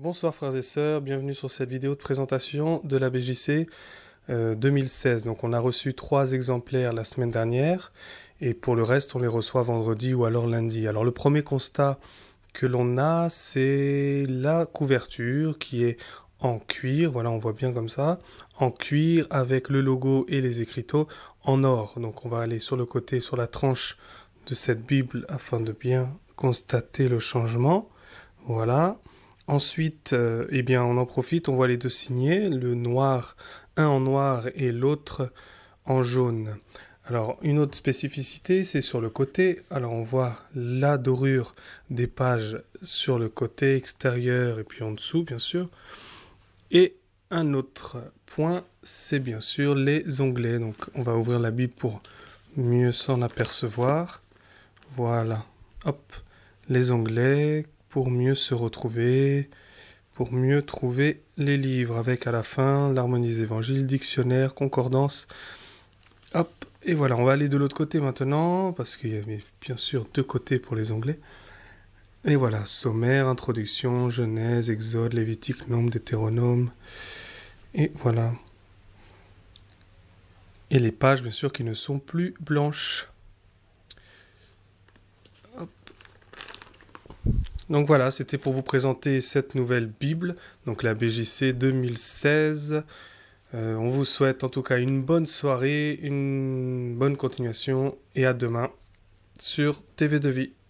Bonsoir frères et sœurs, bienvenue sur cette vidéo de présentation de la BJC 2016. Euh, Donc on a reçu trois exemplaires la semaine dernière et pour le reste on les reçoit vendredi ou alors lundi. Alors le premier constat que l'on a c'est la couverture qui est en cuir, voilà on voit bien comme ça, en cuir avec le logo et les écriteaux en or. Donc on va aller sur le côté, sur la tranche de cette Bible afin de bien constater le changement. Voilà. Ensuite, euh, eh bien, on en profite, on voit les deux signés, le noir, un en noir et l'autre en jaune. Alors, une autre spécificité, c'est sur le côté. Alors, on voit la dorure des pages sur le côté extérieur et puis en dessous, bien sûr. Et un autre point, c'est bien sûr les onglets. Donc, on va ouvrir la Bible pour mieux s'en apercevoir. Voilà. Hop. Les onglets pour mieux se retrouver, pour mieux trouver les livres, avec à la fin l'harmonie évangile, dictionnaire, concordance. Hop, et voilà, on va aller de l'autre côté maintenant, parce qu'il y avait bien sûr deux côtés pour les Anglais. Et voilà, sommaire, introduction, Genèse, Exode, Lévitique, Nombre, Deutéronome. Et voilà. Et les pages, bien sûr, qui ne sont plus blanches. Donc voilà, c'était pour vous présenter cette nouvelle Bible, donc la BJC 2016. Euh, on vous souhaite en tout cas une bonne soirée, une bonne continuation et à demain sur TV de vie.